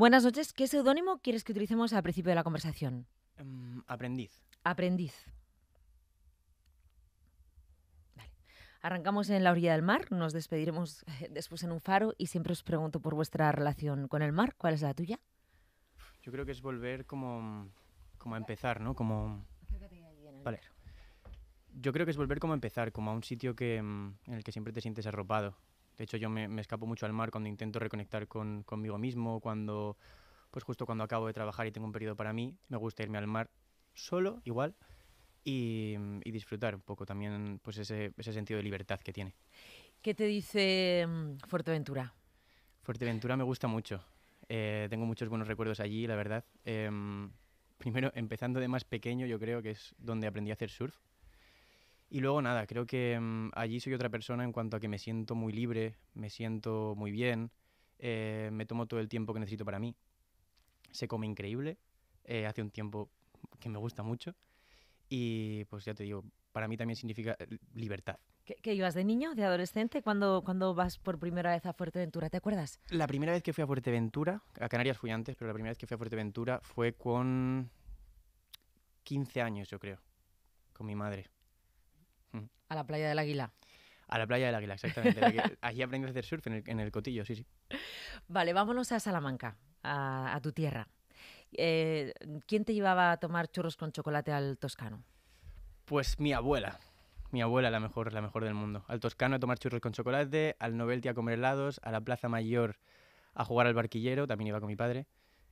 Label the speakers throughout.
Speaker 1: Buenas noches. ¿Qué seudónimo quieres que utilicemos al principio de la conversación?
Speaker 2: Em, aprendiz.
Speaker 1: Aprendiz. Arrancamos en la orilla del mar, nos despediremos eh, después en un faro y siempre os pregunto por vuestra relación con el mar. ¿Cuál es la tuya?
Speaker 2: Yo creo que es volver como, como a empezar, ¿no? Como... Vale. Yo creo que es volver como a empezar, como a un sitio que, mm, en el que siempre te sientes arropado, de hecho, yo me, escapo mucho al mar cuando intento reconectar conmigo mismo, cuando, pues justo cuando acabo de trabajar y tengo un periodo para mí, me gusta irme al mar solo, igual, y, disfrutar un poco también pues ese, sentido de libertad que tiene.
Speaker 1: ¿Qué te dice mm, Fuerteventura?
Speaker 2: Fuerteventura me gusta mucho. Eh, tengo muchos buenos recuerdos allí, la verdad. Em, primero, empezando de más pequeño, yo creo que es donde aprendí a hacer surf. Y luego nada, creo que mm, allí soy otra persona en cuanto a que me siento muy libre, me siento muy bien, eh, me tomo todo el tiempo que necesito para mí. Se come increíble, eh, hace un tiempo que me gusta mucho y pues ya te digo, para mí también significa eh, libertad.
Speaker 1: ¿Qué, ibas de niño, de adolescente? cuando cuando vas por primera vez a Fuerteventura? ¿Te acuerdas?
Speaker 2: La primera vez que fui a Fuerteventura, a Canarias fui antes, pero la primera vez que fui a Fuerteventura fue con 15 años, yo creo, con mi madre.
Speaker 1: A la playa del Águila.
Speaker 2: A la playa del Águila, exactamente. allí aprendí a hacer surf en el, cotillo, sí, sí.
Speaker 1: Vale, vámonos a Salamanca, a, tu tierra. Eh, ¿Quién te llevaba a tomar churros con chocolate al toscano?
Speaker 2: Pues mi abuela. Mi abuela, la mejor, la mejor del mundo. Al toscano a tomar churros con chocolate, al novelty a comer helados, a la Plaza Mayor a jugar al barquillero, también iba con mi padre.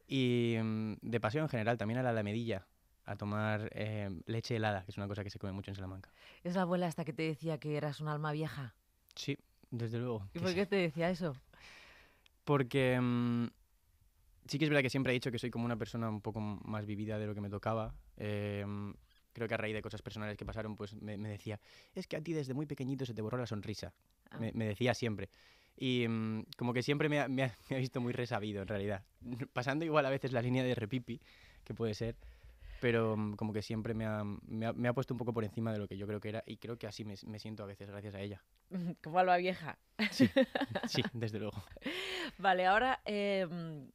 Speaker 2: Y mm, de paseo en general, también a la Alamedilla, a tomar eh, leche helada, que es una cosa que se come mucho en Salamanca.
Speaker 1: ¿Es la abuela hasta que te decía que eras un alma vieja?
Speaker 2: Sí, desde luego. ¿Y por
Speaker 1: qué te decía eso?
Speaker 2: Porque mm, sí que es verdad que siempre he dicho que soy como una persona un poco más vivida de lo que me tocaba. Em, creo que a raíz de cosas personales que pasaron, pues me, decía, es que a ti desde muy pequeñito se te borró la sonrisa. Ah. Me, decía siempre. Y mm, como que siempre me me ha visto muy resabido, en realidad. Pasando igual a veces la línea de repipi, que puede ser, pero mm, como que siempre me ha, puesto un poco por encima de lo que yo creo que era y creo que así me, siento a veces gracias a ella.
Speaker 1: Como a vieja.
Speaker 2: Sí, desde luego.
Speaker 1: Vale, ahora em,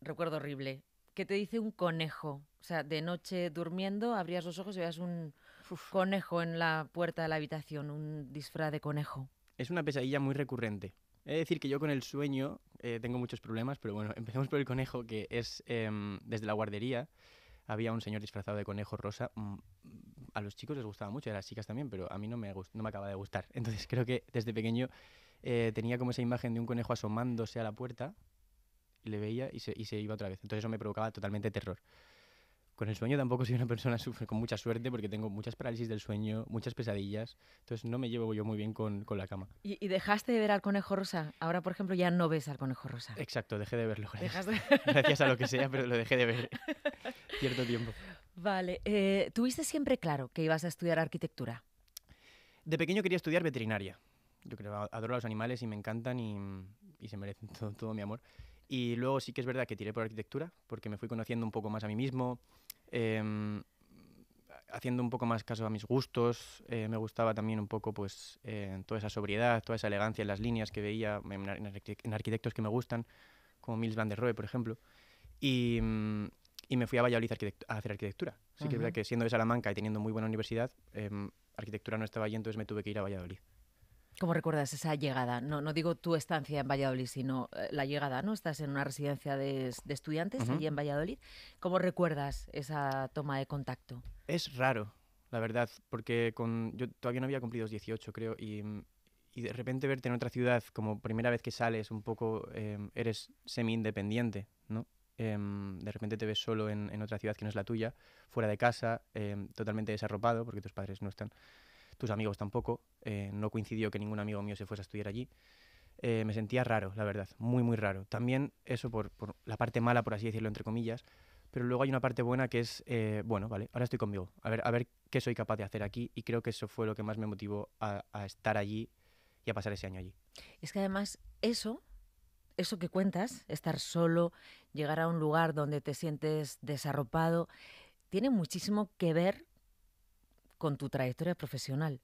Speaker 1: recuerdo horrible. ¿Qué te dice un conejo? O sea, de noche durmiendo abrías los ojos y veías un conejo en la puerta de la habitación, un disfraz de conejo.
Speaker 2: Es una pesadilla muy recurrente. He de decir que yo con el sueño eh, tengo muchos problemas, pero bueno, empecemos por el conejo, que es em, desde la guardería había un señor disfrazado de conejo rosa. Mm, a los chicos les gustaba mucho, a las chicas también, pero a mí no me, no me acaba de gustar. Entonces creo que desde pequeño eh, tenía como esa imagen de un conejo asomándose a la puerta, le veía y se, y se iba otra vez. Entonces eso me provocaba totalmente terror. Con el sueño tampoco soy una persona sufre con mucha suerte porque tengo muchas parálisis del sueño, muchas pesadillas, entonces no me llevo yo muy bien con, con la cama.
Speaker 1: ¿Y, dejaste de ver al conejo rosa? Ahora, por ejemplo, ya no ves al conejo rosa.
Speaker 2: Exacto, dejé de verlo.
Speaker 1: Gracias, a lo que sea,
Speaker 2: pero lo dejé de ver cierto tiempo.
Speaker 1: Vale, eh, ¿tuviste siempre claro que ibas a estudiar arquitectura?
Speaker 2: De pequeño quería estudiar veterinaria. Yo creo, adoro a los animales y me encantan y, se merecen todo, todo mi amor. Y luego sí que es verdad que tiré por arquitectura, porque me fui conociendo un poco más a mí mismo, Em, haciendo un poco más caso a mis gustos, eh, me gustaba también un poco pues eh, toda esa sobriedad, toda esa elegancia en las líneas que veía en, arquitectos que me gustan, como Mills van der Rohe, por ejemplo. Y, mm, me fui a Valladolid a, hacer arquitectura. Así que que siendo de Salamanca y teniendo muy buena universidad, em, arquitectura no estaba allí, entonces me tuve que ir a Valladolid.
Speaker 1: ¿Cómo recuerdas esa llegada? No, no digo tu estancia en Valladolid, sino eh, la llegada, ¿no? Estás en una residencia de, estudiantes allí en Valladolid. ¿Cómo recuerdas esa toma de contacto? Es
Speaker 2: raro, la verdad, porque con, yo todavía no había cumplido 18, creo, mm, y, de repente verte en otra ciudad, como primera vez que sales, un poco em, eres semi-independiente, ¿no? Em, de repente te ves solo en, otra ciudad que no es la tuya, fuera de casa, em, totalmente desarropado, porque tus padres no están tus amigos tampoco. Eh, no coincidió que ningún amigo mío se fuese a estudiar allí. Eh, me sentía raro, la verdad, muy, muy raro. También eso por, la parte mala, por así decirlo, entre comillas, pero luego hay una parte buena que es, eh, bueno, vale, ahora estoy conmigo, a ver, a ver qué soy capaz de hacer aquí y creo que eso fue lo que más me motivó a, a estar allí y a pasar ese año allí.
Speaker 1: Es que además eso, eso que cuentas, estar solo, llegar a un lugar donde te sientes desarropado, tiene muchísimo que ver con tu trayectoria profesional.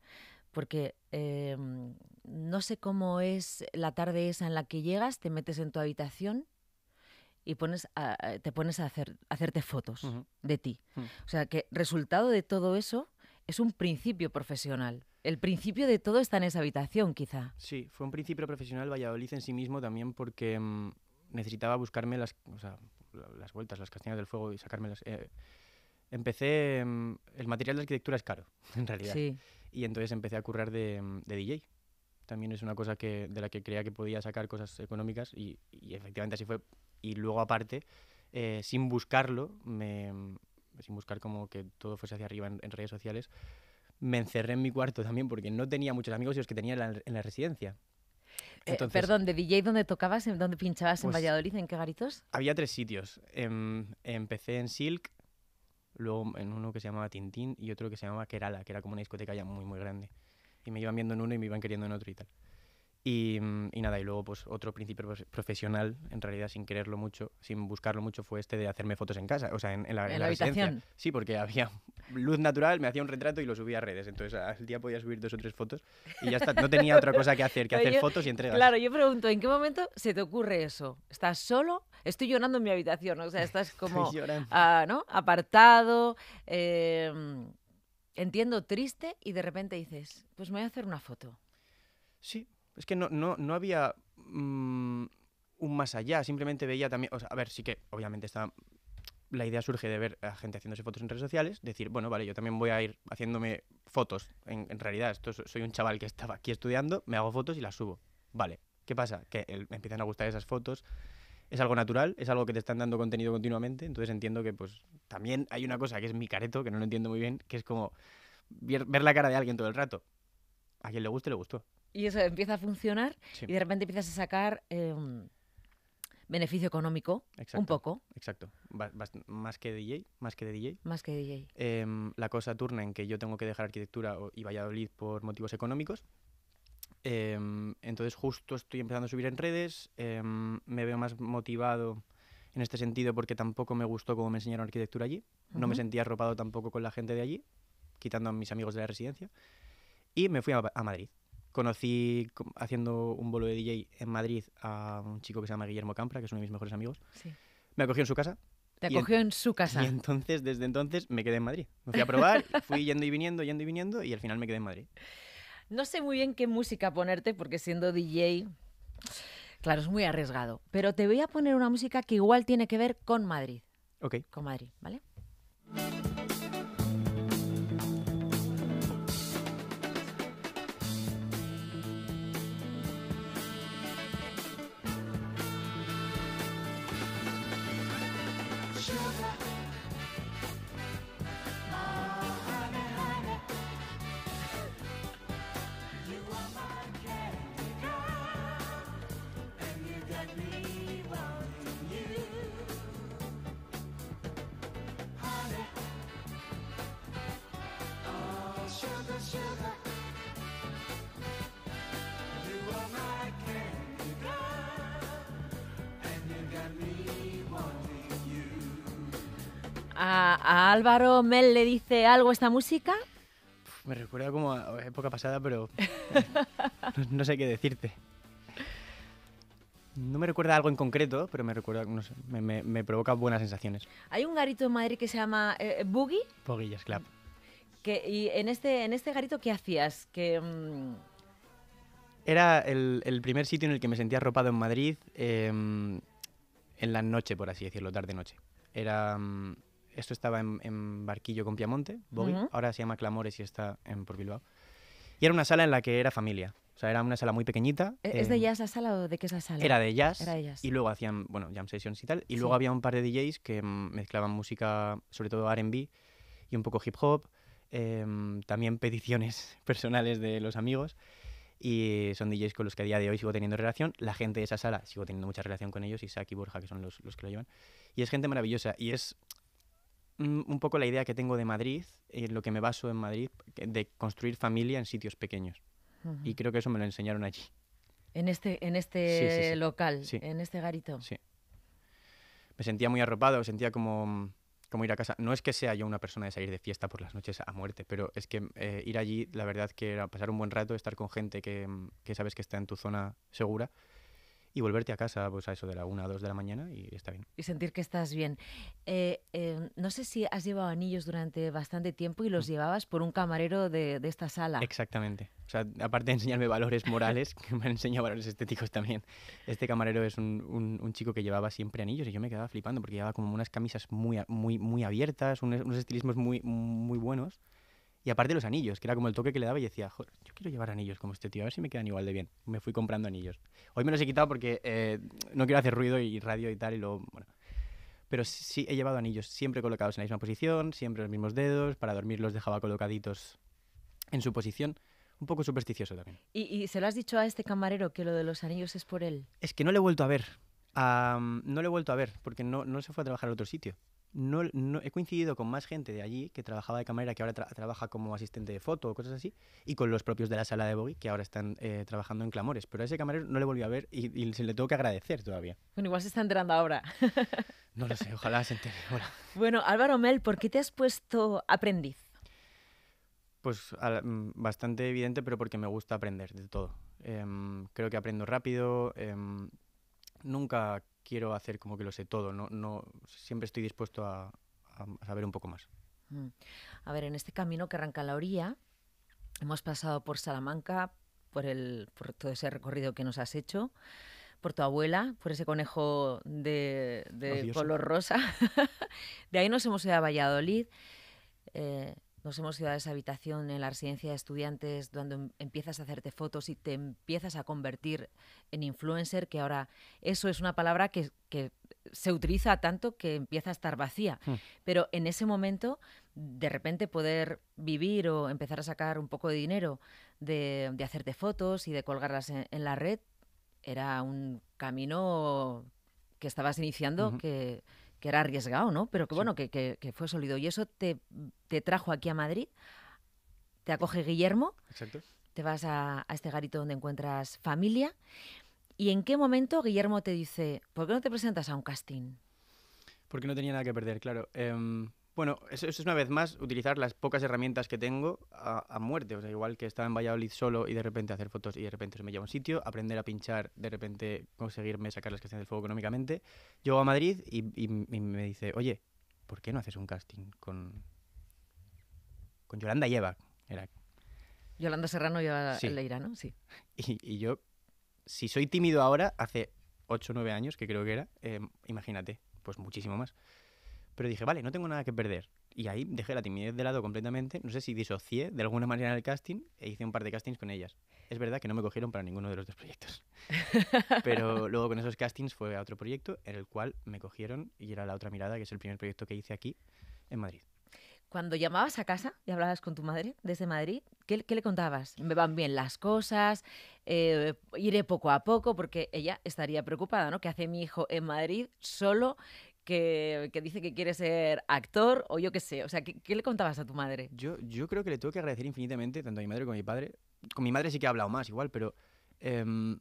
Speaker 1: Porque em, no sé cómo es la tarde esa en la que llegas, te metes en tu habitación y pones eh, te pones a hacer, hacerte fotos de ti. Mm. O sea que resultado de todo eso es un principio profesional. El principio de todo está en esa habitación, quizá.
Speaker 2: Sí, fue un principio profesional Valladolid en sí mismo también porque mm, necesitaba buscarme las, las vueltas, las castañas del fuego y sacármelas. Eh, empecé, em, el material de arquitectura es caro, en realidad. Sí. Y entonces empecé a currar de, em, de, DJ. También es una cosa que, de la que creía que podía sacar cosas económicas y, y efectivamente así fue. Y luego aparte, eh, sin buscarlo, em, sin buscar como que todo fuese hacia arriba en, redes sociales, me encerré en mi cuarto también porque no tenía muchos amigos y los que tenía en la, residencia. Eh, perdón,
Speaker 1: ¿de DJ dónde tocabas, dónde pinchabas en pues Valladolid, en qué garitos?
Speaker 2: Había tres sitios. empecé en Silk, luego en uno que se llamaba Tintín y otro que se llamaba Kerala, que era como una discoteca ya muy, muy grande. Y me iban viendo en uno y me iban queriendo en otro y tal. Mm, y, nada, y luego pues otro principio profesional, en realidad sin quererlo mucho, sin buscarlo mucho, fue este de hacerme fotos en casa, o sea, en, la, residencia. habitación. Sí, porque había luz natural, me hacía un retrato y lo subía a redes, entonces al día podía subir dos o tres fotos y ya está, no tenía otra cosa que hacer que hacer fotos y entregas. Claro,
Speaker 1: yo pregunto, ¿en qué momento se te ocurre eso? ¿Estás solo? Estoy llorando en mi habitación, o sea, estás como ah, ¿no? apartado. Em, entiendo triste y de repente dices, pues me voy a hacer una foto. Sí,
Speaker 2: es que no, no, no había mm, un más allá, simplemente veía también, o sea, a ver, sí que obviamente está la idea surge de ver a gente haciéndose fotos en redes sociales, decir, bueno, vale, yo también voy a ir haciéndome fotos. En, realidad, esto soy un chaval que estaba aquí estudiando, me hago fotos y las subo. Vale, ¿qué pasa? Que me empiezan a gustar esas fotos. Es algo natural, es algo que te están dando contenido continuamente, entonces entiendo que pues también hay una cosa que es mi careto, que no lo entiendo muy bien, que es como ver, ver la cara de alguien todo el rato. A quien le guste, le gustó
Speaker 1: y eso empieza a funcionar y de repente empiezas a sacar em, beneficio económico, un poco.
Speaker 2: Exacto, más que DJ, más que de DJ.
Speaker 1: Más que DJ.
Speaker 2: Em, la cosa turna en que yo tengo que dejar arquitectura y Valladolid por motivos económicos. Em, entonces justo estoy empezando a subir en redes, me veo más motivado en este sentido porque tampoco me gustó cómo me enseñaron arquitectura allí, no me sentía arropado tampoco con la gente de allí, quitando a mis amigos de la residencia, y me fui a Madrid conocí haciendo un bolo de DJ en Madrid a un chico que se llama Guillermo Campra, que es uno de mis mejores amigos. Sí. Me acogió en su casa.
Speaker 1: Te acogió en, en, su casa. Y
Speaker 2: entonces, desde entonces, me quedé en Madrid. Me fui a probar, fui yendo y viniendo, yendo y viniendo, y al final me quedé en Madrid.
Speaker 1: No sé muy bien qué música ponerte, porque siendo DJ, claro, es muy arriesgado. Pero te voy a poner una música que igual tiene que ver con Madrid. Ok. Con Madrid, ¿vale? Álvaro Mel le dice algo esta música.
Speaker 2: Me recuerda como a época pasada, pero no, sé qué decirte. No me recuerda algo en concreto, pero me recuerda, me, provoca buenas sensaciones.
Speaker 1: Hay un garito en Madrid que se llama eh, eh, Boogie. Boogie Club. y en este, en este garito, ¿qué hacías? Que... Mm,
Speaker 2: Era el, primer sitio en el que me sentía arropado en Madrid em, en la noche, por así decirlo, tarde-noche. Era... Mm, esto estaba en, Barquillo con Piamonte, ahora se llama Clamores y está en, por Bilbao. Y era una sala en la que era familia. O sea, era una sala muy pequeñita. ¿E-, ¿Es eh, de
Speaker 1: jazz la sala o de qué es la sala? Era de jazz. Era de
Speaker 2: Y luego hacían, bueno, jam sessions y tal. Y luego había un par de DJs que mm, mezclaban música, sobre todo RB y un poco hip hop. Em, también peticiones personales de los amigos. Y son DJs con los que a día de hoy sigo teniendo relación. La gente de esa sala, sigo teniendo mucha relación con ellos. Isaac y Borja, que son los, los que lo llevan. Y es gente maravillosa. Y es un poco la idea que tengo de Madrid, y eh, lo que me baso en Madrid, de construir familia en sitios pequeños. Y creo que eso me lo enseñaron allí.
Speaker 1: En este, en este local, en este garito. Sí.
Speaker 2: Me sentía muy arropado, sentía como, como ir a casa. No es que sea yo una persona de salir de fiesta por las noches a muerte, pero es que eh, ir allí, la verdad que era pasar un buen rato, estar con gente que, que sabes que está en tu zona segura y volverte a casa pues a eso de la 1 o 2 de la mañana y está bien.
Speaker 1: Y sentir que estás bien. Eh, eh, no sé si has llevado anillos durante bastante tiempo y los mm. llevabas por un camarero de, de, esta sala.
Speaker 2: Exactamente. O sea, aparte de enseñarme valores morales, que me han enseñado valores estéticos también. Este camarero es un, un, chico que llevaba siempre anillos y yo me quedaba flipando porque llevaba como unas camisas muy, muy, muy abiertas, unos, unos estilismos muy, muy buenos. Y aparte los anillos, que era como el toque que le daba y decía, joder, yo quiero llevar anillos como este tío, a ver si me quedan igual de bien. Me fui comprando anillos. Hoy me los he quitado porque eh, no quiero hacer ruido y radio y tal, y luego, bueno. Pero sí he llevado anillos siempre colocados en la misma posición, siempre los mismos dedos, para dormir los dejaba colocaditos en su posición un poco supersticioso también.
Speaker 1: ¿Y, ¿Y, se lo has dicho a este camarero que lo de los anillos es por él?
Speaker 2: Es que no le he vuelto a ver. no le he vuelto a ver porque no, no se fue a trabajar a otro sitio he coincidido con más gente de allí que trabajaba de camarera, que ahora trabaja como asistente de foto o cosas así, y con los propios de la sala de Bogui, que ahora están eh, trabajando en Clamores. Pero a ese camarero no le volví a ver y, se le tengo que agradecer todavía.
Speaker 1: Bueno, igual se está enterando ahora.
Speaker 2: no lo sé, ojalá se entere.
Speaker 1: Bueno, Álvaro Mel, ¿por qué te has puesto aprendiz?
Speaker 2: Pues mm, bastante evidente, pero porque me gusta aprender de todo. Em, creo que aprendo rápido. Em, nunca quiero hacer como que lo sé todo, no, no siempre estoy dispuesto a, saber un poco más.
Speaker 1: Mm. A ver, en este camino que arranca la orilla, hemos pasado por Salamanca, por, el, por todo ese recorrido que nos has hecho, por tu abuela, por ese conejo de, color rosa. de ahí nos hemos ido a Valladolid. Eh, nos hemos ido a esa habitación en la residencia de estudiantes donde em, empiezas a hacerte fotos y te empiezas a convertir en influencer, que ahora eso es una palabra que, se utiliza tanto que empieza a estar vacía. Hmm. Pero en ese momento, de repente poder vivir o empezar a sacar un poco de dinero de, hacerte fotos y de colgarlas en, la red, era un camino que estabas iniciando que que era arriesgado, ¿no? Pero que bueno, que, que, fue sólido. Y eso te, te, trajo aquí a Madrid, te acoge Guillermo, Exacto. te vas a, a, este garito donde encuentras familia. ¿Y en qué momento Guillermo te dice, ¿por qué no te presentas a un casting?
Speaker 2: Porque no tenía nada que perder, claro. Em, bueno, eso, es una vez más utilizar las pocas herramientas que tengo a, muerte. O sea, igual que estaba en Valladolid solo y de repente hacer fotos y de repente se me lleva a un sitio, aprender a pinchar, de repente conseguirme sacar las que del fuego económicamente. Llego a Madrid y, me dice, oye, ¿por qué no haces un casting con, con Yolanda Lleva? Era.
Speaker 1: Yolanda Serrano y Leira, ¿no? Sí.
Speaker 2: Y, yo, si soy tímido ahora, hace 8 o 9 años, que creo que era, eh, imagínate, pues muchísimo más. Pero dije, vale, no tengo nada que perder. Y ahí dejé la timidez de lado completamente. No sé si disocié de alguna manera el casting e hice un par de castings con ellas. Es verdad que no me cogieron para ninguno de los dos proyectos. Pero luego con esos castings fue a otro proyecto en el cual me cogieron y era La Otra Mirada, que es el primer proyecto que hice aquí en Madrid.
Speaker 1: Cuando llamabas a casa y hablabas con tu madre desde Madrid, ¿qué, le contabas? ¿Me van bien las cosas? Eh, ¿Iré poco a poco? Porque ella estaría preocupada, ¿no? ¿Qué hace mi hijo en Madrid solo? que, dice que quiere ser actor o yo qué sé. O sea, ¿qué, le contabas a tu madre? Yo,
Speaker 2: yo creo que le tengo que agradecer infinitamente, tanto a mi madre como a mi padre. Con mi madre sí que he hablado más igual, pero em,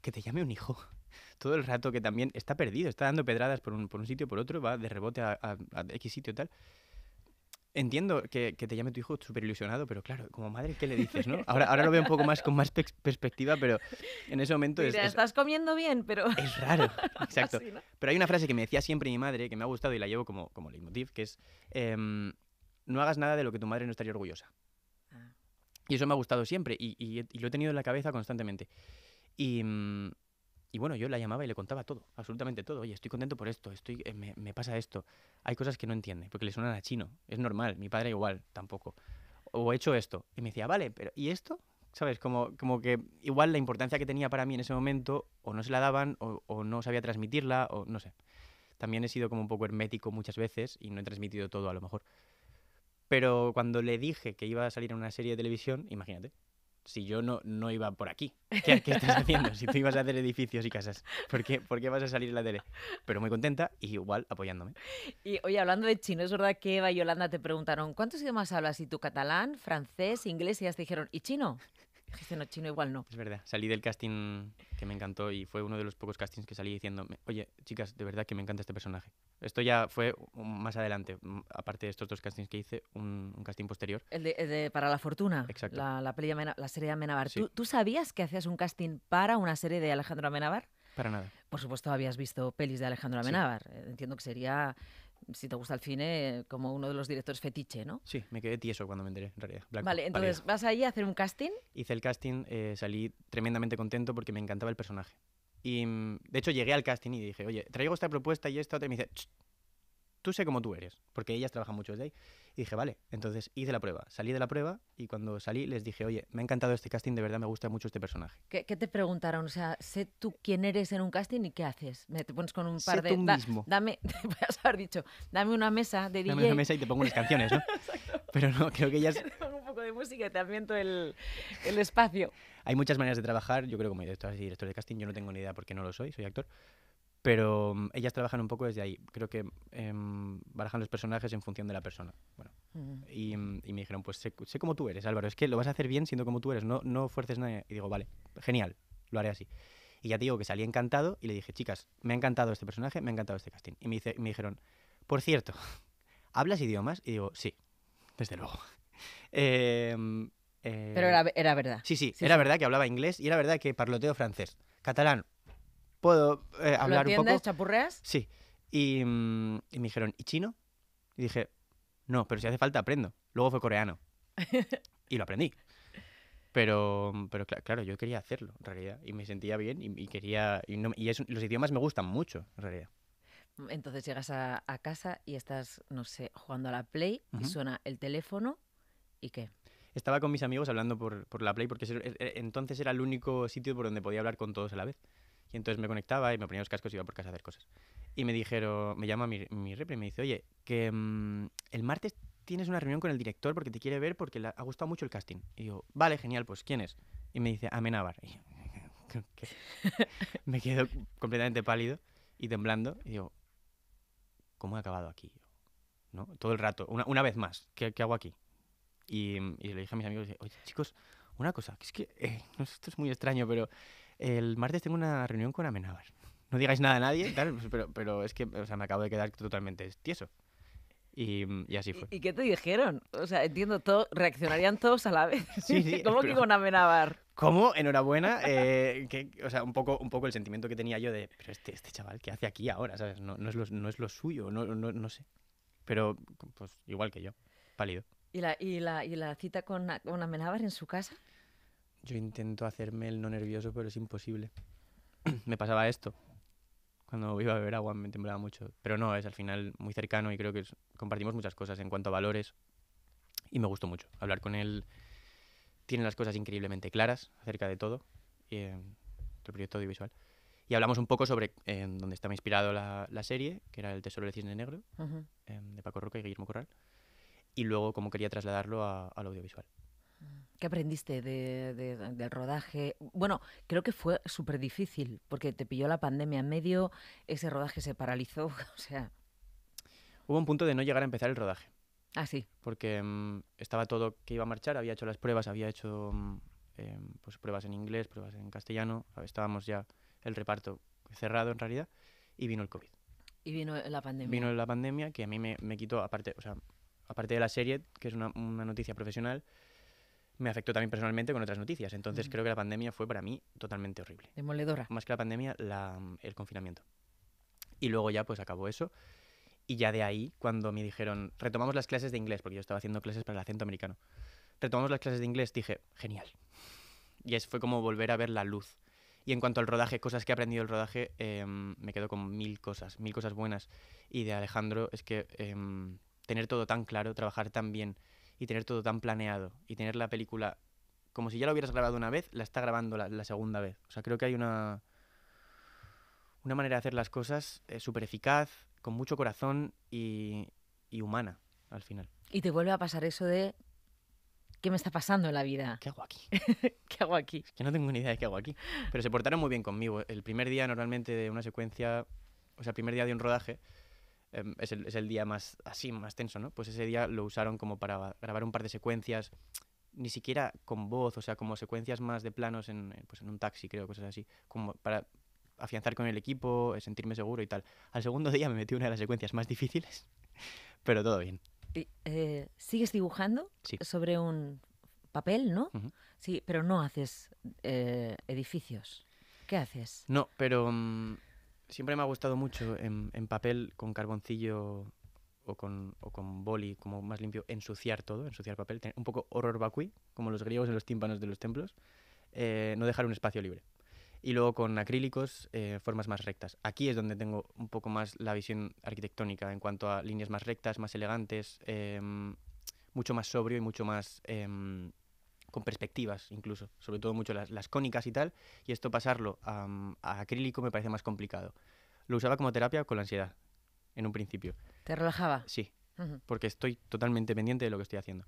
Speaker 2: que te llame un hijo todo el rato que también está perdido, está dando pedradas por un, por un sitio, por otro, va de rebote a, a, a X sitio y tal entiendo que, te llame tu hijo súper ilusionado, pero claro, como madre, ¿qué le dices, no? Ahora, ahora lo veo un poco más con más perspectiva, pero en ese momento Mira, estás
Speaker 1: comiendo bien, pero... Es raro, exacto. Pero
Speaker 2: hay una frase que me decía siempre mi madre, que me ha gustado y la llevo como, como leitmotiv, que es, em, no hagas nada de lo que tu madre no estaría orgullosa. Ah. Y eso me ha gustado siempre y, y, lo he tenido en la cabeza constantemente. Y... Mm, y bueno, yo la llamaba y le contaba todo, absolutamente todo. Oye, estoy contento por esto, estoy, eh, me, pasa esto. Hay cosas que no entiende, porque le suenan a chino. Es normal, mi padre igual, tampoco. O he hecho esto. Y me decía, ah, vale, pero ¿y esto? ¿Sabes? Como, como que igual la importancia que tenía para mí en ese momento, o no se la daban, o, o no sabía transmitirla, o no sé. También he sido como un poco hermético muchas veces y no he transmitido todo a lo mejor. Pero cuando le dije que iba a salir en una serie de televisión, imagínate, si yo no, no iba por aquí. ¿Qué, estás haciendo? Si tú ibas a hacer edificios y casas, ¿por qué, ¿por qué vas a salir en la tele? Pero muy contenta y igual apoyándome.
Speaker 1: Y oye, hablando de chino, es verdad que Eva y Yolanda te preguntaron, ¿cuántos idiomas hablas? Y tú catalán, francés, inglés, y ellas te dijeron, ¿y chino? dije, no, chino igual no. Es verdad,
Speaker 2: salí del casting que me encantó y fue uno de los pocos castings que salí diciendo, oye, chicas, de verdad que me encanta este personaje. Esto ya fue más adelante, aparte de estos dos castings que hice, un, casting posterior.
Speaker 1: El de, Para la Fortuna, Exacto. La, peli serie de Amenabar. ¿Tú, sabías que hacías un casting para una serie de Alejandro Amenabar? Para nada. Por supuesto, habías visto pelis de Alejandro Amenabar. Eh, entiendo que sería si te gusta el cine, como uno de los directores fetiche, ¿no?
Speaker 2: Sí, me quedé tieso cuando me enteré, en realidad. vale, entonces
Speaker 1: vas ahí a hacer un casting.
Speaker 2: Hice el casting, eh, salí tremendamente contento porque me encantaba el personaje. Y mm, de hecho llegué al casting y dije, oye, traigo esta propuesta y esta otra. Y me dice, tú sé cómo tú eres, porque ellas trabajan mucho desde ahí. Y dije, vale, entonces hice la prueba, salí de la prueba y cuando salí les dije, oye, me ha encantado este casting, de verdad me gusta mucho este personaje.
Speaker 1: ¿Qué, te preguntaron? O sea, sé tú quién eres en un casting y qué haces. Me te pones con un par de... Tú mismo. dame, te puedes haber dicho, dame una mesa de DJ. Dame una mesa y te
Speaker 2: pongo unas canciones, ¿no? Pero no, creo que ellas...
Speaker 1: pongo un poco de música y te ambiento el, espacio.
Speaker 2: Hay muchas maneras de trabajar, yo creo como director director de casting, yo no tengo ni idea porque no lo soy, soy actor pero mm, ellas trabajan un poco desde ahí. Creo que em, barajan los personajes en función de la persona. Mm. Mm, y, me dijeron, pues sé, cómo tú eres, Álvaro, es que lo vas a hacer bien siendo como tú eres, no, no fuerces nada. Y digo, vale, genial, lo haré así. Y ya te digo que salí encantado y le dije, chicas, me ha encantado este personaje, me ha encantado este casting. Y me, dijeron, por cierto, ¿hablas idiomas? Y digo, sí, desde luego. Em, eh, pero era, verdad. Sí, sí, era verdad que hablaba inglés y era verdad que parloteo francés. Catalán, ¿Puedo eh, hablar ¿Lo un poco? chapurreas? Sí. Mm, y, me dijeron, ¿y chino? Y dije, no, pero si hace falta aprendo. Luego fue coreano. y lo aprendí. Pero, pero claro, yo quería hacerlo, en realidad. Y me sentía bien y, quería... Y, los idiomas me gustan mucho, en realidad.
Speaker 1: Entonces llegas a, casa y estás, no sé, jugando a la Play y suena el teléfono y qué.
Speaker 2: Estaba con mis amigos hablando por, la Play porque entonces era el único sitio por donde podía hablar con todos a la vez. Y entonces me conectaba y me ponía los cascos y iba por casa a hacer cosas. Y me dijeron, me llama mi, mi repre y me dice, oye, que mm, el martes tienes una reunión con el director porque te quiere ver porque le ha gustado mucho el casting. Y yo, vale, genial, pues ¿quién es? Y me dice, Amenábar. Y yo, ¿qué? me quedo completamente pálido y temblando. Y digo, ¿cómo he acabado aquí? ¿No? Todo el rato, una, vez más, ¿qué, ¿qué, hago aquí? Y, y le dije a mis amigos, oye, chicos, una cosa, que es que eh, esto es muy extraño, pero el martes tengo una reunión con Amenábar. No digáis nada a nadie, pero, es que o me acabo de quedar totalmente tieso. Y, y, así fue.
Speaker 1: ¿Y, qué te dijeron? O sea, entiendo, todo, reaccionarían todos a la vez. Sí, ¿Cómo que con Amenabar?
Speaker 2: ¿Cómo? Enhorabuena. Eh, que, o sea, un poco, un poco el sentimiento que tenía yo de, pero este, este chaval, ¿qué hace aquí ahora? ¿Sabes? No, es, lo, suyo, no, sé. Pero, pues, igual que yo, pálido.
Speaker 1: ¿Y la, y la, cita con, con Amenábar en su casa?
Speaker 2: Yo intento hacerme el no nervioso, pero es imposible. me pasaba esto. Cuando iba a beber agua me temblaba mucho. Pero no, es al final muy cercano y creo que compartimos muchas cosas en cuanto a valores. Y me gustó mucho. Hablar con él tiene las cosas increíblemente claras acerca de todo, eh, del proyecto audiovisual. Y hablamos un poco sobre en eh, dónde estaba inspirado la, serie, que era El Tesoro del Cisne Negro, eh, de Paco Roca y Guillermo Corral. Y luego cómo quería trasladarlo al audiovisual.
Speaker 1: ¿Qué aprendiste del rodaje? Bueno, creo que fue súper difícil, porque te pilló la pandemia en medio, ese rodaje se paralizó, o sea...
Speaker 2: Hubo un punto de no llegar a empezar el rodaje. Ah, sí. Porque mm, estaba todo que iba a marchar, había hecho las pruebas, había hecho mm, em, pues pruebas en inglés, pruebas en castellano, estábamos ya el reparto cerrado en realidad, y vino el COVID.
Speaker 1: Y vino la pandemia. Vino
Speaker 2: la pandemia que a mí me, quitó, aparte, o sea, aparte de la serie, que es una noticia profesional, me afectó también personalmente con otras noticias. Entonces creo que la pandemia fue para mí totalmente horrible. Demoledora. Más que la pandemia, el confinamiento. Y luego ya pues acabó eso. Y ya de ahí, cuando me dijeron, retomamos las clases de inglés, porque yo estaba haciendo clases para el acento americano. Retomamos las clases de inglés, dije, genial. Y es, fue como volver a ver la luz. Y en cuanto al rodaje, cosas que he aprendido del rodaje, em, me quedo con mil cosas, mil cosas buenas. Y de Alejandro es que em, tener todo tan claro, trabajar tan bien, y tener todo tan planeado y tener la película como si ya la hubieras grabado una vez, la está grabando la, segunda vez. O sea, creo que hay una, una manera de hacer las cosas eh, súper eficaz, con mucho corazón y, y humana al final.
Speaker 1: Y te vuelve a pasar eso de ¿qué me está pasando en la vida? ¿Qué hago aquí?
Speaker 2: ¿Qué hago aquí? Es que no tengo ni idea de qué hago aquí. Pero se portaron muy bien conmigo. El primer día normalmente de una secuencia, o sea, el primer día de un rodaje, Em, es, el, día más así, más tenso, ¿no? Pues ese día lo usaron como para grabar un par de secuencias, ni siquiera con voz, o sea, como secuencias más de planos en, eh, pues un taxi, creo, cosas así, como para afianzar con el equipo, eh, sentirme seguro y tal. Al segundo día me metí una de las secuencias más difíciles, pero todo bien.
Speaker 1: Eh, ¿Sigues dibujando sobre un papel, no? Sí, pero no haces edificios. ¿Qué haces?
Speaker 2: No, pero mm, Siempre me ha gustado mucho en, papel con carboncillo o con, o con boli, como más limpio, ensuciar todo, ensuciar papel, Tener un poco horror vacui, como los griegos en los tímpanos de los templos, eh, no dejar un espacio libre. Y luego con acrílicos, eh, formas más rectas. Aquí es donde tengo un poco más la visión arquitectónica en cuanto a líneas más rectas, más elegantes, em, mucho más sobrio y mucho más em, con perspectivas incluso, sobre todo mucho las, las cónicas y tal, y esto pasarlo a, acrílico me parece más complicado. Lo usaba como terapia con la ansiedad, en un principio.
Speaker 1: ¿Te relajaba?
Speaker 2: Sí, porque estoy totalmente pendiente de lo que estoy haciendo.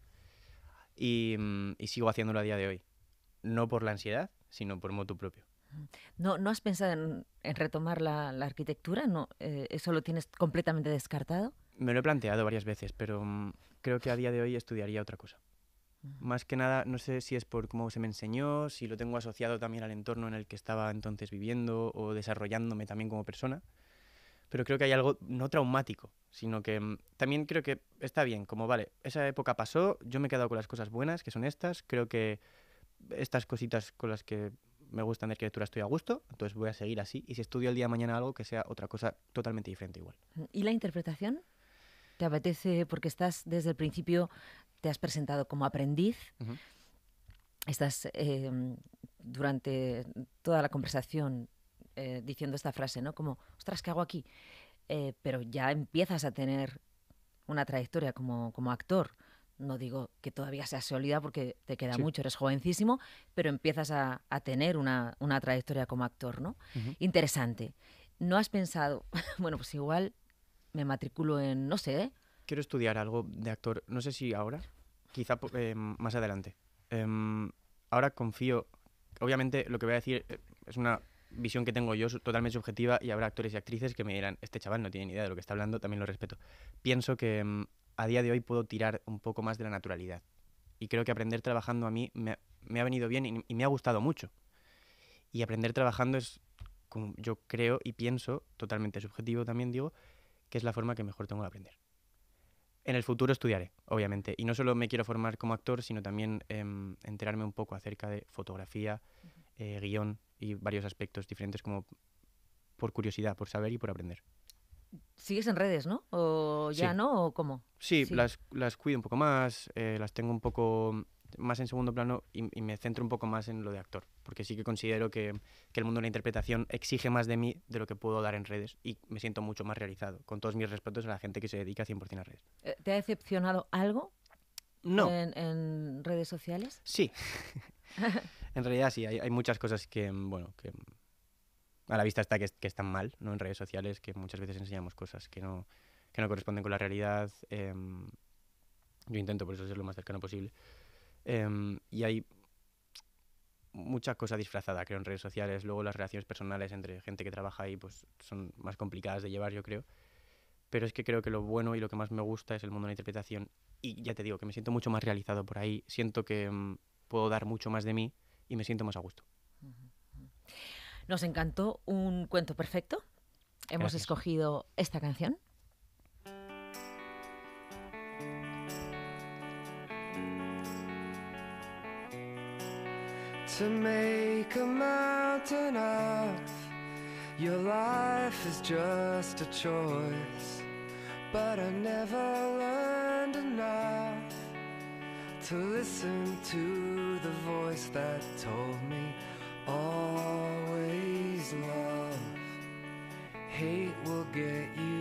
Speaker 2: Mm, y, sigo haciéndolo a día de hoy. No por la ansiedad, sino por moto propio.
Speaker 1: ¿No, ¿No has pensado en, retomar la, arquitectura? ¿No, eh, ¿Eso lo tienes completamente descartado?
Speaker 2: Me lo he planteado varias veces, pero mm, creo que a día de hoy estudiaría otra cosa. Más que nada, no sé si es por cómo se me enseñó, si lo tengo asociado también al entorno en el que estaba entonces viviendo o desarrollándome también como persona, pero creo que hay algo no traumático, sino que mm, también creo que está bien, como vale, esa época pasó, yo me he quedado con las cosas buenas, que son estas, creo que estas cositas con las que me gustan de arquitectura estoy a gusto, entonces voy a seguir así, y si estudio el día de mañana algo que sea otra cosa totalmente diferente igual.
Speaker 1: ¿Y la interpretación? ¿Te apetece porque estás desde el principio te has presentado como aprendiz. Estás eh, durante toda la conversación eh, diciendo esta frase, ¿no? Como, ostras, ¿qué hago aquí? Eh, pero ya empiezas a tener una trayectoria como, como actor. No digo que todavía seas sólida porque te queda mucho, eres jovencísimo, pero empiezas a, tener una, trayectoria como actor, ¿no? Interesante. ¿No has pensado, bueno, pues igual me matriculo en, no sé, ¿eh?
Speaker 2: quiero estudiar algo de actor, no sé si ahora, quizá eh, más adelante. Em, ahora confío, obviamente lo que voy a decir eh, es una visión que tengo yo totalmente subjetiva y habrá actores y actrices que me dirán, este chaval no tiene ni idea de lo que está hablando, también lo respeto. Pienso que em, a día de hoy puedo tirar un poco más de la naturalidad y creo que aprender trabajando a mí me, ha venido bien y, y, me ha gustado mucho. Y aprender trabajando es, como yo creo y pienso, totalmente subjetivo también digo, que es la forma que mejor tengo de aprender. En el futuro estudiaré, obviamente. Y no solo me quiero formar como actor, sino también em, enterarme un poco acerca de fotografía, eh, guión y varios aspectos diferentes como por curiosidad, por saber y por aprender.
Speaker 1: ¿Sigues en redes, no? ¿O ya no? ¿O cómo? Sí, Las,
Speaker 2: las, cuido un poco más, eh, las tengo un poco más en segundo plano y, me centro un poco más en lo de actor, porque sí que considero que, el mundo de la interpretación exige más de mí de lo que puedo dar en redes y me siento mucho más realizado, con todos mis respetos a la gente que se dedica 100% a redes.
Speaker 1: Eh, ¿Te ha decepcionado algo no. en, redes sociales? Sí,
Speaker 2: en realidad sí, hay, muchas cosas que, bueno, que a la vista está que, están mal ¿no? en redes sociales, que muchas veces enseñamos cosas que no, corresponden con la realidad. Em, yo intento, por eso, ser lo más cercano posible. Em, y hay mucha cosa disfrazada, creo, en redes sociales. Luego las relaciones personales entre gente que trabaja ahí pues, son más complicadas de llevar, yo creo. Pero es que creo que lo bueno y lo que más me gusta es el mundo de la interpretación. Y ya te digo, que me siento mucho más realizado por ahí. Siento que em, puedo dar mucho más de mí y me siento más a gusto.
Speaker 1: Nos encantó un cuento perfecto. Hemos escogido esta canción
Speaker 2: to make a mountain of. Your life is just a choice, but I never learned enough to
Speaker 1: listen to the voice that told me always love. Hate will get you.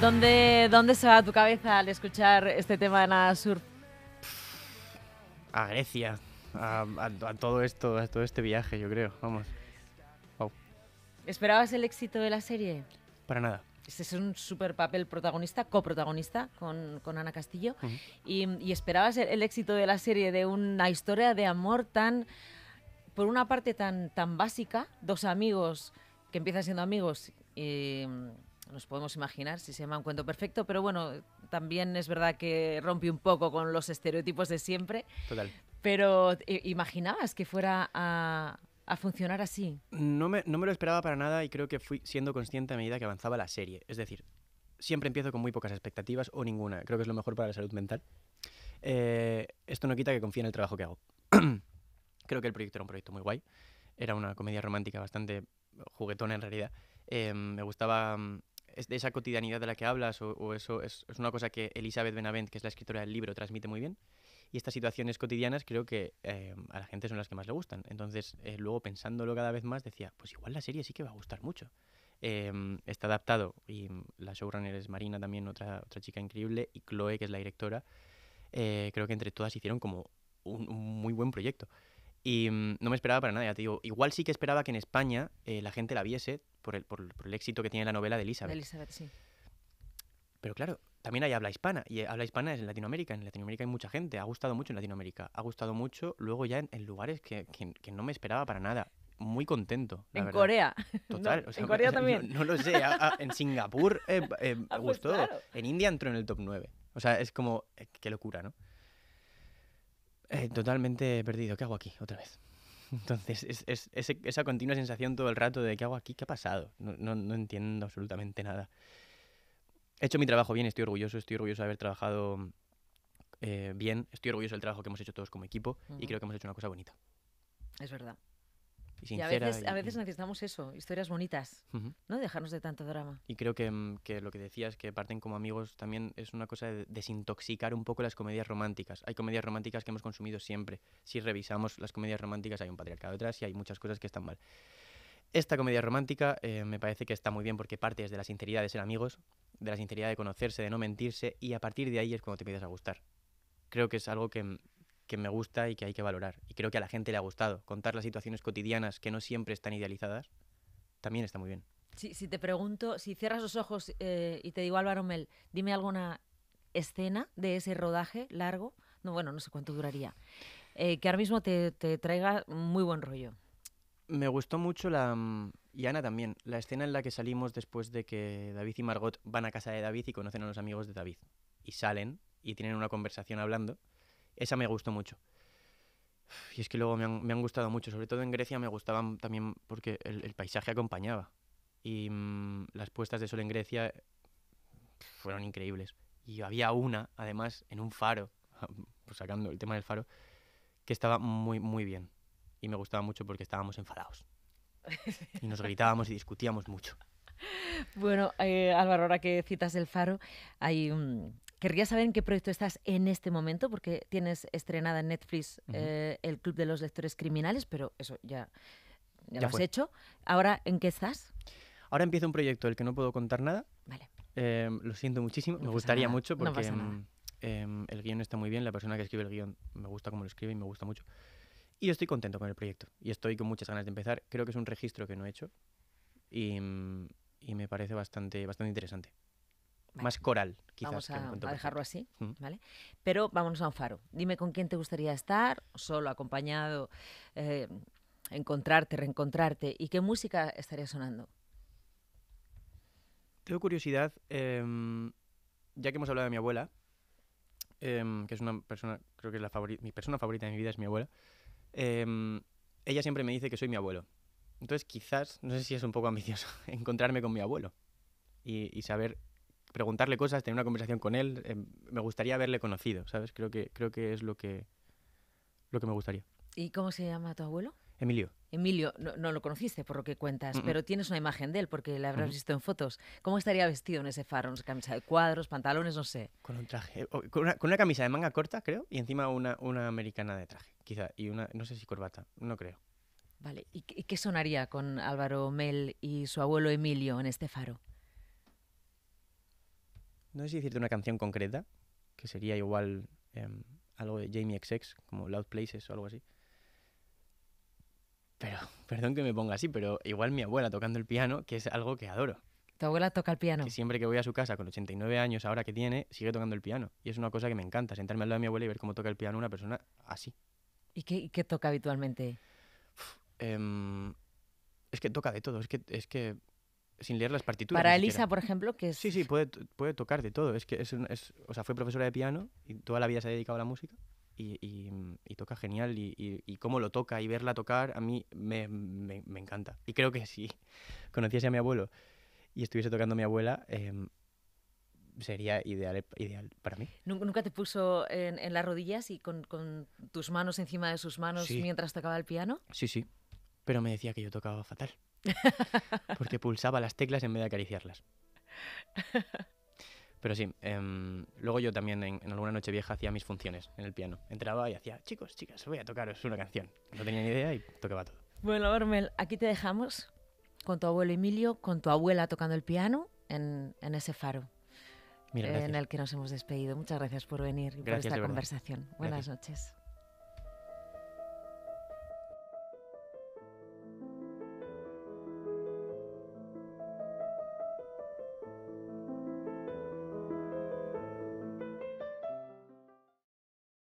Speaker 1: ¿Dónde, se va tu cabeza al escuchar este tema de Nada Sur?
Speaker 2: A Grecia, a, todo esto, todo este viaje, yo creo, vamos.
Speaker 1: ¿Esperabas el éxito de la serie? Para nada. Este es un super papel protagonista, coprotagonista con, con Ana Castillo. y, esperabas el, éxito de la serie, de una historia de amor tan, por una parte, tan, tan básica. Dos amigos que empiezan siendo amigos y mm, nos podemos imaginar si se llama un cuento perfecto, pero bueno, también es verdad que rompe un poco con los estereotipos de siempre. Total. Pero imaginabas que fuera a, a funcionar así.
Speaker 2: No me, lo esperaba para nada y creo que fui siendo consciente a medida que avanzaba la serie. Es decir, siempre empiezo con muy pocas expectativas o ninguna. Creo que es lo mejor para la salud mental. Eh, esto no quita que confíe en el trabajo que hago. creo que el proyecto era un proyecto muy guay. Era una comedia romántica bastante juguetona en realidad. Em, me gustaba mm, esa cotidianidad de la que hablas o, eso es, es, una cosa que Elizabeth Benavent, que es la escritora del libro, transmite muy bien y estas situaciones cotidianas creo que eh, a la gente son las que más le gustan. Entonces, eh, luego pensándolo cada vez más, decía, pues igual la serie sí que va a gustar mucho. Em, está adaptado y mm, la showrunner es Marina también, otra, otra chica increíble, y Chloe, que es la directora, eh, creo que entre todas hicieron como un, muy buen proyecto. Y mm, no me esperaba para nada, ya te digo, igual sí que esperaba que en España la gente la viese por el, por, el éxito que tiene la novela de Elizabeth. De sí. Pero claro, también hay habla hispana, y habla hispana es en Latinoamérica, en Latinoamérica hay mucha gente, ha gustado mucho en Latinoamérica, ha gustado mucho luego ya en, lugares que, no me esperaba para nada. Muy contento. en Corea.
Speaker 1: Total. en Corea también. No,
Speaker 2: lo sé. en Singapur eh, eh gustó. En India entró en el top 9. O sea, es como. Eh, qué locura, ¿no? Eh, totalmente perdido. ¿Qué hago aquí? Otra vez. Entonces, es, esa continua sensación todo el rato de ¿qué hago aquí? ¿Qué ha pasado? no entiendo absolutamente nada he hecho mi trabajo bien, estoy orgulloso, estoy orgulloso de haber trabajado eh, bien, estoy orgulloso del trabajo que hemos hecho todos como equipo y creo que hemos hecho una cosa bonita. Es verdad. Y, a, veces,
Speaker 1: necesitamos eso, historias bonitas, ¿no? Dejarnos de tanto drama.
Speaker 2: Y creo que, mm, que, lo que decías, que parten como amigos, también es una cosa de desintoxicar un poco las comedias románticas. Hay comedias románticas que hemos consumido siempre. Si revisamos las comedias románticas, hay un patriarcado detrás y hay muchas cosas que están mal. Esta comedia romántica eh, me parece que está muy bien porque parte de la sinceridad de ser amigos, de la sinceridad de conocerse, de no mentirse y a partir de ahí es cuando te empiezas a gustar. Creo que es algo que, me gusta y que hay que valorar. Y creo que a la gente le ha gustado. Contar las situaciones cotidianas que no siempre están idealizadas también está muy bien.
Speaker 1: Si, te pregunto, si cierras los ojos eh, y te digo Álvaro Mel, dime alguna escena de ese rodaje largo, no bueno, no sé cuánto duraría, eh, que ahora mismo te traiga muy buen rollo.
Speaker 2: Me gustó mucho la. Mm, y Ana también, la escena en la que salimos después de que David y Margot van a casa de David y conocen a los amigos de David. Y salen y tienen una conversación hablando. Esa me gustó mucho. Y es que luego me han, gustado mucho, sobre todo en Grecia me gustaban también porque el, paisaje acompañaba. Y mm, las puestas de sol en Grecia fueron increíbles. Y había una, además, en un faro, pues sacando el tema del faro, que estaba muy, muy bien y me gustaba mucho porque estábamos enfadados. Y nos gritábamos y discutíamos mucho.
Speaker 1: Bueno, eh, Álvaro, ahora que citas El Faro, hay querría saber en qué proyecto estás en este momento, porque tienes estrenada en Netflix eh, El Club de los Lectores Criminales, pero eso ya, lo has hecho. Ahora, ¿en qué estás?
Speaker 2: Ahora empiezo un proyecto del que no puedo contar nada. Eh, lo siento muchísimo, me gustaría mucho porque mm, em, el guión está muy bien, la persona que escribe el guión me gusta cómo lo escribe y me gusta mucho. Y estoy contento con el proyecto y estoy con muchas ganas de empezar. Creo que es un registro que no he hecho y, mm, me parece bastante, bastante interesante. Más coral, quizás. Vamos a, dejarlo
Speaker 1: así, ¿vale? Pero vámonos a un faro. Dime con quién te gustaría estar, solo, acompañado, eh, encontrarte, reencontrarte. ¿Y qué música estaría sonando?
Speaker 2: Tengo curiosidad, em, ya que hemos hablado de mi abuela, em, que es una persona, creo que es la mi persona favorita de mi vida, es mi abuela. Em, ella siempre me dice que soy mi abuelo. Entonces quizás, no sé si es un poco ambicioso, encontrarme con mi abuelo y, saber preguntarle cosas, tener una conversación con él. Em, me gustaría haberle conocido, ¿sabes? Creo que, creo que es lo que, lo que me gustaría.
Speaker 1: ¿Y cómo se llama tu abuelo? Emilio. Emilio, no, lo conociste por lo que cuentas, pero tienes una imagen de él porque la habrás visto en fotos. ¿Cómo estaría vestido en ese faro? ¿Una camisa de cuadros, pantalones, no sé? Con un traje,
Speaker 2: eh, con una, camisa de manga corta, creo, y encima una, americana de traje, quizá, y una, no sé si corbata, no creo.
Speaker 1: Vale, ¿y qué, sonaría con Álvaro Mel y su abuelo Emilio en este faro?
Speaker 2: No sé si decirte una canción concreta, que sería igual em, algo de Jamie XX, como Loud Places o algo así pero, perdón que me ponga así, pero igual mi abuela tocando el piano, que es algo que adoro. ¿Tu abuela toca el piano? Que siempre que voy a su casa con 89 años, ahora que tiene, sigue tocando el piano. Y es una cosa que me encanta, sentarme al lado de mi abuela y ver cómo toca el piano una persona así.
Speaker 1: ¿Y qué, qué toca habitualmente?
Speaker 2: Em, es que toca de todo, es que, es que sin leer las partituras. Para Elisa, por ejemplo, que es... Sí, sí, puede, puede tocar de todo. Es que es, es, o sea, fue profesora de piano y toda la vida se ha dedicado a la música. Mm, y, toca genial y, cómo lo toca y verla tocar a mí me, encanta. Y creo que si conociese a mi abuelo y estuviese tocando a mi abuela, em, sería ideal, ideal para mí.
Speaker 1: ¿Nunca te puso en, las rodillas y con, tus manos encima de sus manos mientras tocaba el piano?
Speaker 2: Sí, sí, pero me decía que yo tocaba fatal, porque pulsaba las teclas en vez de acariciarlas. Pero sí, em, luego yo también en, alguna noche vieja hacía mis funciones en el piano. Entraba y hacía, chicos, chicas, voy a tocaros una canción. No tenía ni idea y tocaba todo.
Speaker 1: Bueno, Ormel, aquí te dejamos con tu abuelo Emilio, con tu abuela tocando el piano en, ese faro en el que nos hemos despedido. Muchas gracias por venir y por esta conversación. Buenas noches.